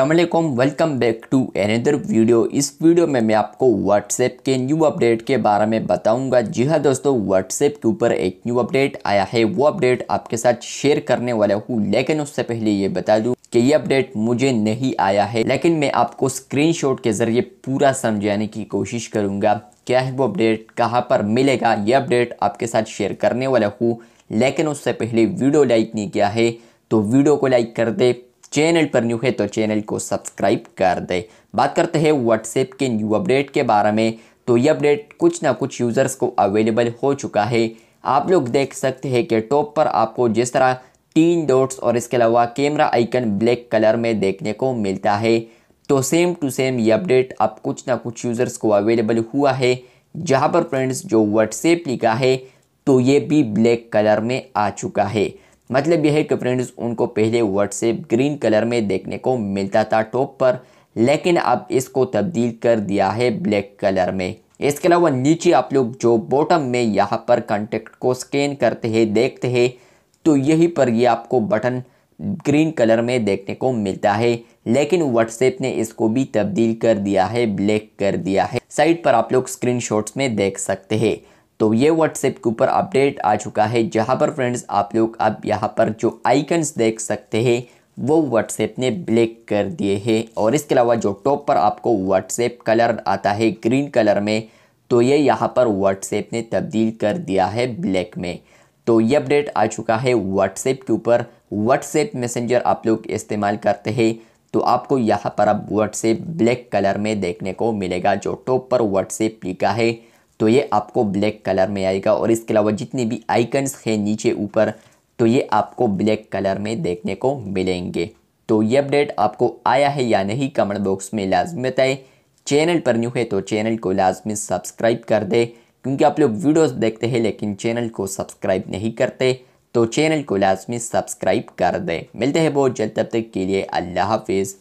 Aslam welcome back to another video इस video में मैं आपको व्हाट्सएप के न्यू अपडेट के बारे में बताऊंगा जी हाँ दोस्तों व्हाट्सएप के ऊपर एक न्यू अपडेट आया है वो अपडेट आपके साथ शेयर करने वाला हूँ लेकिन उससे पहले ये बता दूँ कि ये अपडेट मुझे नहीं आया है लेकिन मैं आपको स्क्रीन के ज़रिए पूरा समझाने की कोशिश करूँगा क्या है वो अपडेट कहाँ पर मिलेगा ये अपडेट आपके साथ शेयर करने वाला हूँ लेकिन उससे पहले वीडियो लाइक नहीं किया है तो वीडियो को लाइक कर दे चैनल पर न्यू है तो चैनल को सब्सक्राइब कर दें बात करते हैं व्हाट्सएप के न्यू अपडेट के बारे में तो ये अपडेट कुछ ना कुछ यूज़र्स को अवेलेबल हो चुका है आप लोग देख सकते हैं कि टॉप पर आपको जिस तरह तीन डॉट्स और इसके अलावा कैमरा आइकन ब्लैक कलर में देखने को मिलता है तो सेम टू सेम ये अपडेट अब कुछ ना कुछ यूज़र्स को अवेलेबल हुआ है जहाँ पर फ्रेंड्स जो व्हाट्सएप लिखा है तो ये भी ब्लैक कलर में आ चुका है मतलब यह है कि फ्रेंड्स उनको पहले व्हाट्सएप ग्रीन कलर में देखने को मिलता था टॉप पर लेकिन अब इसको तब्दील कर दिया है ब्लैक कलर में इसके अलावा नीचे आप लोग जो बॉटम में यहाँ पर कॉन्टेक्ट को स्कैन करते हैं देखते हैं तो यहीं पर ये आपको बटन ग्रीन कलर में देखने को मिलता है लेकिन व्हाट्सएप ने इसको भी तब्दील कर दिया है ब्लैक कर दिया है साइड पर आप लोग स्क्रीनशॉट्स में देख सकते हैं तो ये व्हाट्सएप के ऊपर अपडेट आ चुका है जहाँ पर फ्रेंड्स आप लोग अब यहाँ पर जो आइकन्स देख सकते हैं वो व्हाट्सएप ने ब्लैक कर दिए हैं और इसके अलावा जो टॉप पर आपको व्हाट्सएप कलर आता है ग्रीन कलर में तो ये यहाँ पर व्हाट्सएप ने तब्दील कर दिया है ब्लैक में तो ये अपडेट आ चुका है व्हाट्सएप के ऊपर व्हाट्सएप मैसेंजर आप लोग इस्तेमाल करते हैं तो आपको यहाँ पर अब व्हाट्सएप ब्लैक कलर में देखने को मिलेगा जो टॉप पर व्हाट्सएप लिखा है तो ये आपको ब्लैक कलर में आएगा और इसके अलावा जितने भी आइकन्स हैं नीचे ऊपर तो ये आपको ब्लैक कलर में देखने को मिलेंगे तो ये अपडेट आपको आया है या नहीं कमेंट बॉक्स में लाजमी बताएं चैनल पर न्यू है तो चैनल को लाजमी सब्सक्राइब कर दे क्योंकि आप लोग वीडियोस देखते हैं लेकिन चैनल को सब्सक्राइब नहीं करते तो चैनल को लाजमी सब्सक्राइब कर दे मिलते हैं बहुत जल्द तब तक के लिए अल्लाह हाफिज़